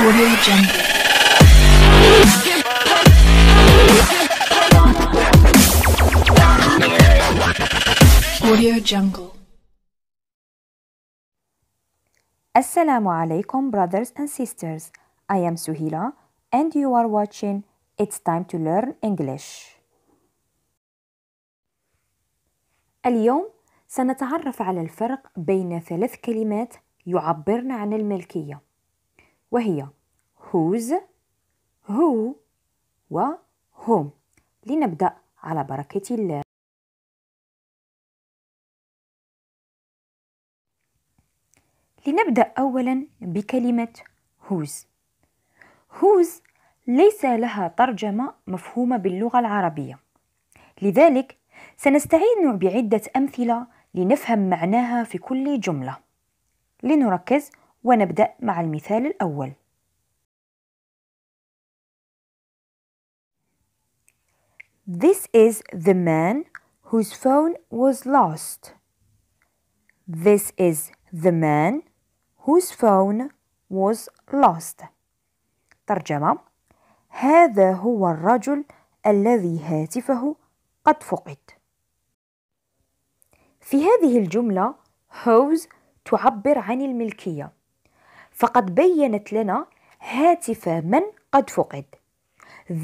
Jungle. Jungle. Assalamu alaikum, brothers and sisters. I am Suhila, and you are watching It's Time to Learn English. اليوم سنتعرف على الفرق بين ثلاث كلمات يعبرن عن الملكيه وهي whose who و whom لنبدأ على بركة الله لنبدأ أولا بكلمة whose whose ليس لها ترجمة مفهومة باللغة العربية لذلك سنستعين بعدة أمثلة لنفهم معناها في كل جملة لنركز ونبدأ مع المثال الأول This is the man whose phone was lost. This is the man whose phone was lost. ترجمة هذا هو الرجل الذي هاتفه قد فقد. في هذه الجملة whose تعبر عن الملكية فقد بيّنت لنا هاتف من قد فقد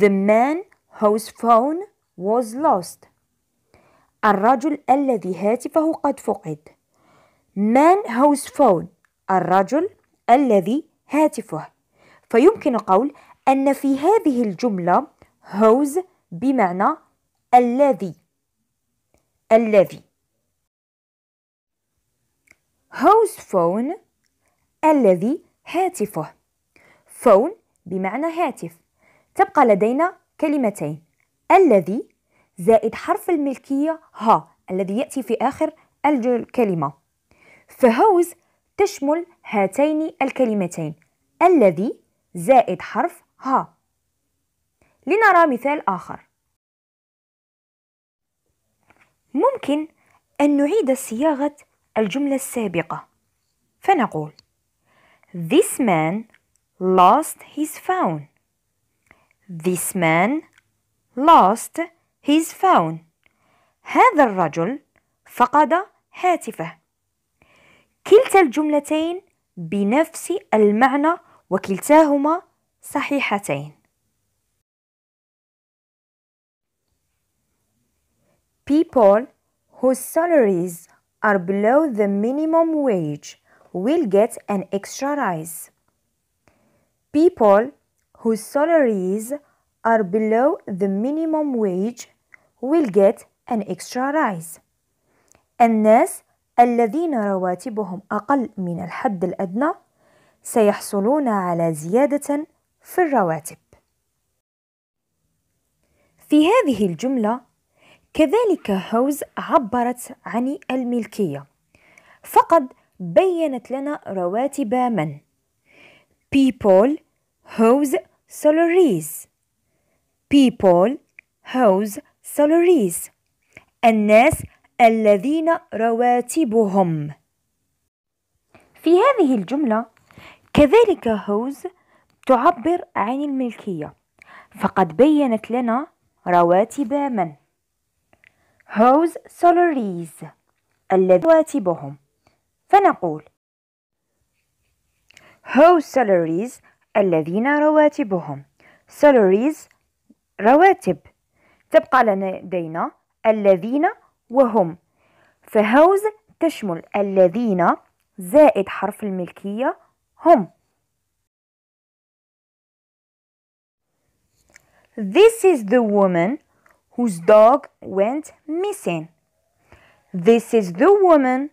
The man whose phone was lost الرجل الذي هاتفه قد فقد man whose phone الرجل الذي هاتفه فيمكن قول أن في هذه الجملة whose بمعنى الذي الذي whose phone الذي هاتفه فون بمعنى هاتف تبقى لدينا كلمتين الذي زائد حرف الملكية ها الذي يأتي في آخر الكلمة فهوز تشمل هاتين الكلمتين الذي زائد حرف ها لنرى مثال آخر ممكن أن نعيد صياغة الجملة السابقة فنقول This man lost his phone. This man lost his phone. هذا الرجل فقد هاتفه. كلتا الجملتين بنفس المعنى وكلتاهما صحيحتين. People whose salaries are below the minimum wage will get an extra rise. People whose salaries are below the minimum wage will get an extra rise. الناس الذين رواتبهم أقل من الحد الأدنى سيحصلون على زيادة في الرواتب. في هذه الجملة كذلك هوز عبرت عن الملكية فقد بيّنت لنا رواتب من people whose salaries people whose salaries الناس الذين رواتبهم في هذه الجملة كذلك هوز تعبر عن الملكية فقد بيّنت لنا رواتب من هوز سولوريز الذين رواتبهم فنقول هو salaries الذين رواتبهم salaries رواتب تبقى لدينا الذين وهم فهوز تشمل الذين زائد حرف الملكية هم This is the woman whose dog went missing. This is the woman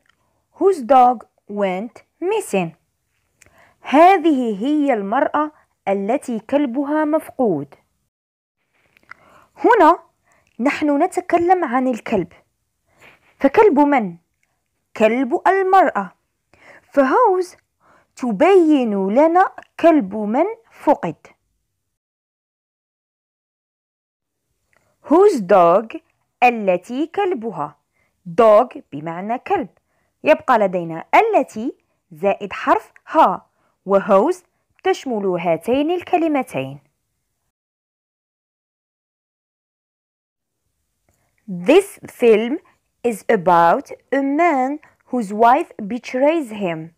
whose dog went missing هذه هي المرأة التي كلبها مفقود هنا نحن نتكلم عن الكلب فكلب من؟ كلب المرأة فهوز تبين لنا كلب من فقد whose dog التي كلبها dog بمعنى كلب يبقى لدينا التي زائد حرف ها وهوز تشمل هاتين الكلمتين This film is about a man whose wife betrays him.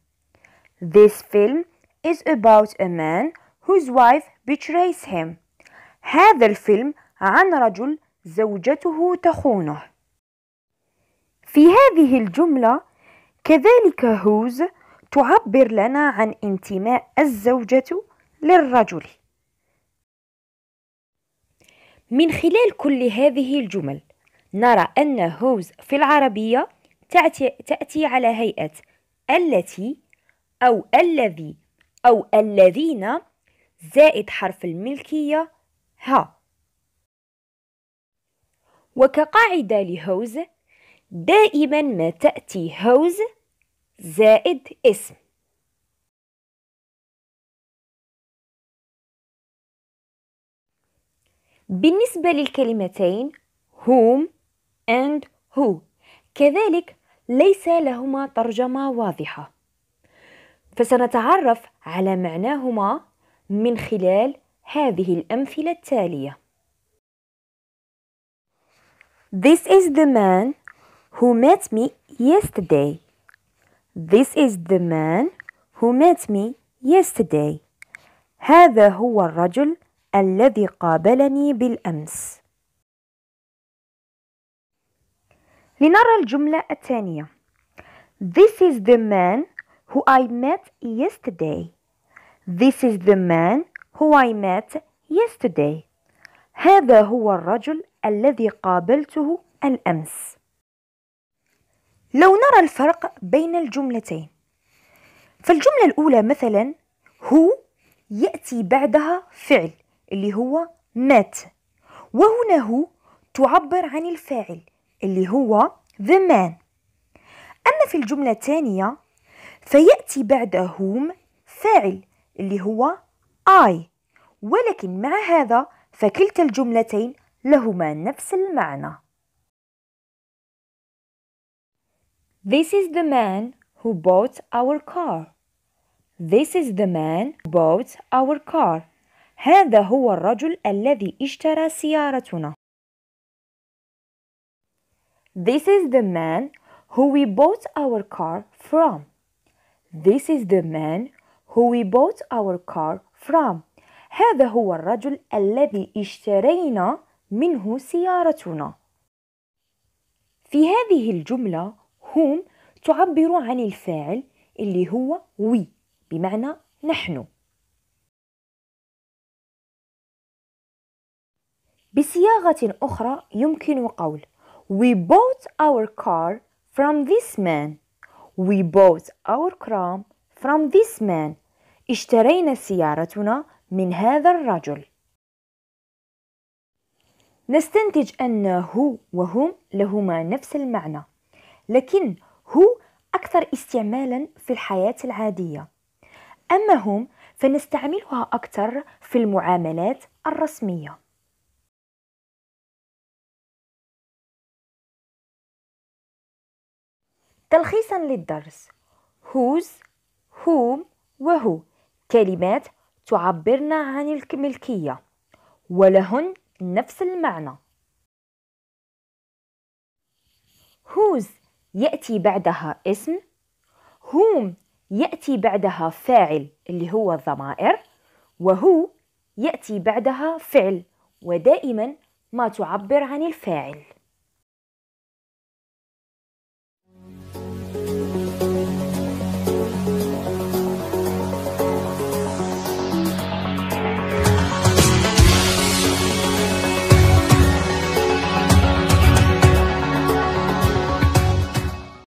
This film is about a man whose wife betrays him. هذا الفيلم عن رجل زوجته تخونه. في هذه الجملة كذلك هوز تعبر لنا عن انتماء الزوجة للرجل من خلال كل هذه الجمل نرى أن هوز في العربية تأتي على هيئة التي أو الذي أو الذين زائد حرف الملكية ها وكقاعدة لهوز دائما ما تأتي هوز زائد اسم بالنسبة للكلمتين whom and who كذلك ليس لهما ترجمة واضحة فسنتعرف على معناهما من خلال هذه الأمثلة التالية This is the man who met me yesterday. This is the man who met me yesterday. هذا هو الرجل الذي قابلني بالأمس. لنرى الجملة الثانية. This is the man who I met yesterday. This is the man who I met yesterday. هذا هو الرجل الذي قابلته الأمس. لو نرى الفرق بين الجملتين فالجملة الأولى مثلا هو يأتي بعدها فعل اللي هو مات وهنا هو تعبر عن الفاعل اللي هو the man أما في الجملة الثانية فيأتي بعد whom فاعل اللي هو I ولكن مع هذا فكلتا الجملتين لهما نفس المعنى This is the man who bought our car. This is the man who bought our car. هذا هو الرجل الذي اشترى سيارتنا. This is the man who we bought our car from. This is the man who we bought our car from. هذا هو الرجل الذي اشترينا منه سيارتنا. في هذه الجملة مفهوم تعبر عن الفاعل اللي هو وي بمعنى نحن بصياغة أخرى يمكن قول We bought our car from this man We bought our car from this man اشترينا سيارتنا من هذا الرجل نستنتج أن هو وهم لهما نفس المعنى لكن هو أكثر استعمالا في الحياة العادية أما هم فنستعملها أكثر في المعاملات الرسمية تلخيصا للدرس هوز هوم وهو كلمات تعبرن عن الملكية ولهن نفس المعنى هوز يأتي بعدها اسم هوم يأتي بعدها فاعل اللي هو الضمائر وهو يأتي بعدها فعل ودائما ما تعبر عن الفاعل